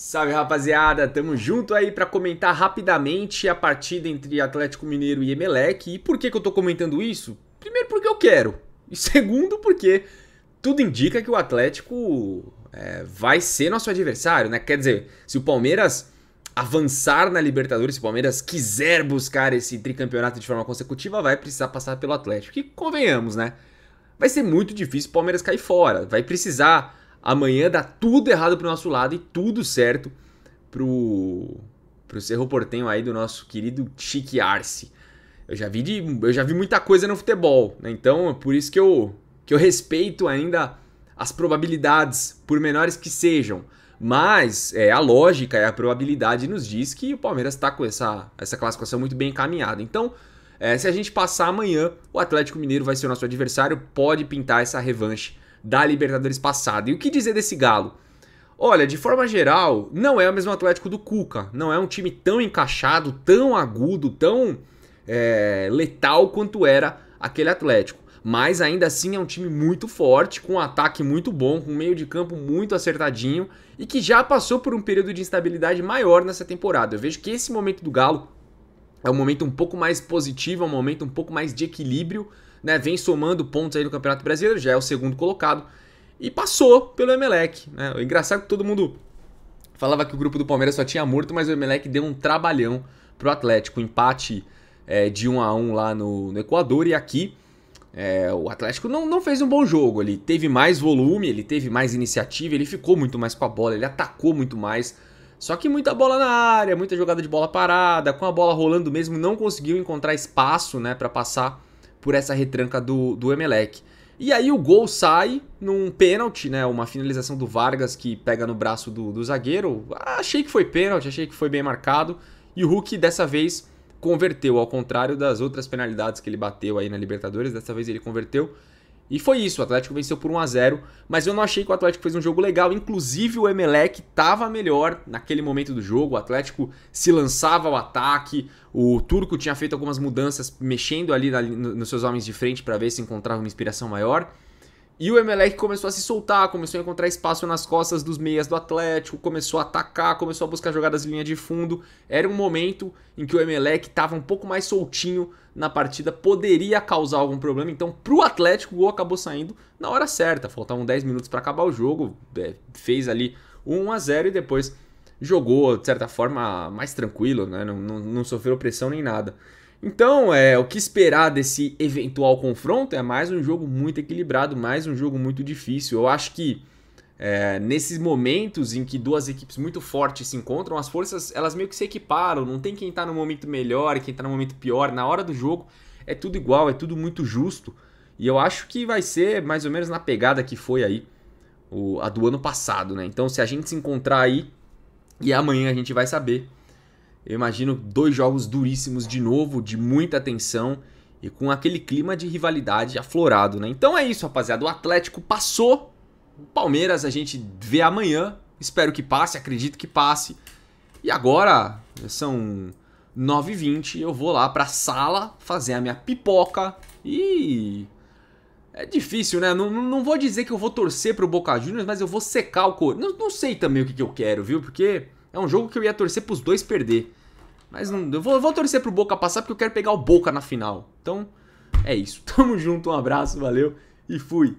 Salve rapaziada, tamo junto aí para comentar rapidamente a partida entre Atlético Mineiro e Emelec. E por que, que eu tô comentando isso? Primeiro, porque eu quero. E segundo, porque tudo indica que o Atlético é, vai ser nosso adversário, né? Quer dizer, se o Palmeiras avançar na Libertadores, se o Palmeiras quiser buscar esse tricampeonato de forma consecutiva, vai precisar passar pelo Atlético. Que convenhamos, né? Vai ser muito difícil o Palmeiras cair fora. Vai precisar Amanhã dá tudo errado pro nosso lado e tudo certo pro, pro Cerro Portenho aí do nosso querido Chique Arce. Eu já vi, de, eu já vi muita coisa no futebol, né? Então é por isso que eu, que eu respeito ainda as probabilidades, por menores que sejam. Mas é, a lógica e a probabilidade nos diz que o Palmeiras está com essa, essa classificação muito bem encaminhada. Então, é, se a gente passar amanhã, o Atlético Mineiro vai ser o nosso adversário, pode pintar essa revanche da Libertadores passada. E o que dizer desse Galo? Olha, de forma geral, não é o mesmo Atlético do Cuca. Não é um time tão encaixado, tão agudo, tão é, letal quanto era aquele Atlético. Mas ainda assim é um time muito forte, com um ataque muito bom, com um meio de campo muito acertadinho e que já passou por um período de instabilidade maior nessa temporada. Eu vejo que esse momento do Galo é um momento um pouco mais positivo, é um momento um pouco mais de equilíbrio né, vem somando pontos aí no Campeonato Brasileiro, já é o segundo colocado, e passou pelo Emelec. Né? O engraçado é que todo mundo falava que o grupo do Palmeiras só tinha morto, mas o Emelec deu um trabalhão pro Atlético. Empate é, de 1 um a 1 um lá no, no, Equador e aqui é, o Atlético não, não fez um bom jogo. Ele teve mais volume, ele teve mais iniciativa, ele ficou muito mais com a bola, ele atacou muito mais. Só que muita bola na área, muita jogada de bola parada, com a bola rolando mesmo, não conseguiu encontrar espaço né, para passar por essa retranca do, do Emelec. E aí o gol sai num pênalti, né? Uma finalização do Vargas que pega no braço do, do zagueiro. Achei que foi pênalti, achei que foi bem marcado. E o Hulk dessa vez converteu, ao contrário das outras penalidades que ele bateu aí na Libertadores, dessa vez ele converteu. E foi isso, o Atlético venceu por 1 a 0 mas eu não achei que o Atlético fez um jogo legal. Inclusive, o Emelec estava melhor naquele momento do jogo. O Atlético se lançava ao ataque. O Turco tinha feito algumas mudanças, mexendo ali nos seus homens de frente para ver se encontrava uma inspiração maior. E o Emelec começou a se soltar, começou a encontrar espaço nas costas dos meias do Atlético, começou a atacar, começou a buscar jogadas de linha de fundo. Era um momento em que o Emelec estava um pouco mais soltinho na partida, poderia causar algum problema. Então, pro Atlético, o gol acabou saindo na hora certa. Faltavam 10 minutos para acabar o jogo, é, fez ali 1 a 0 e depois jogou, de certa forma, mais tranquilo, né? não, não, não sofreu pressão nem nada. Então, é, o que esperar desse eventual confronto é mais um jogo muito equilibrado, mais um jogo muito difícil. Eu acho que é, nesses momentos em que duas equipes muito fortes se encontram, as forças elas meio que se equiparam, não tem quem está no momento melhor e quem está no momento pior. Na hora do jogo é tudo igual, é tudo muito justo. E eu acho que vai ser mais ou menos na pegada que foi aí o, a do ano passado, né? Então se a gente se encontrar aí e amanhã a gente vai saber eu imagino dois jogos duríssimos de novo, de muita tensão e com aquele clima de rivalidade aflorado, né? Então é isso, rapaziada. O Atlético passou. O Palmeiras a gente vê amanhã. Espero que passe, acredito que passe. E agora são 9h20. Eu vou lá pra sala fazer a minha pipoca e. É difícil, né? Não, não vou dizer que eu vou torcer pro Boca Juniors, mas eu vou secar o Corinthians. Não, não sei também o que, que eu quero, viu? Porque é um jogo que eu ia torcer pros dois perder. Mas não, eu vou, eu vou torcer pro Boca passar porque eu quero pegar o Boca na final. Então, é isso. Tamo junto, um abraço, valeu e fui.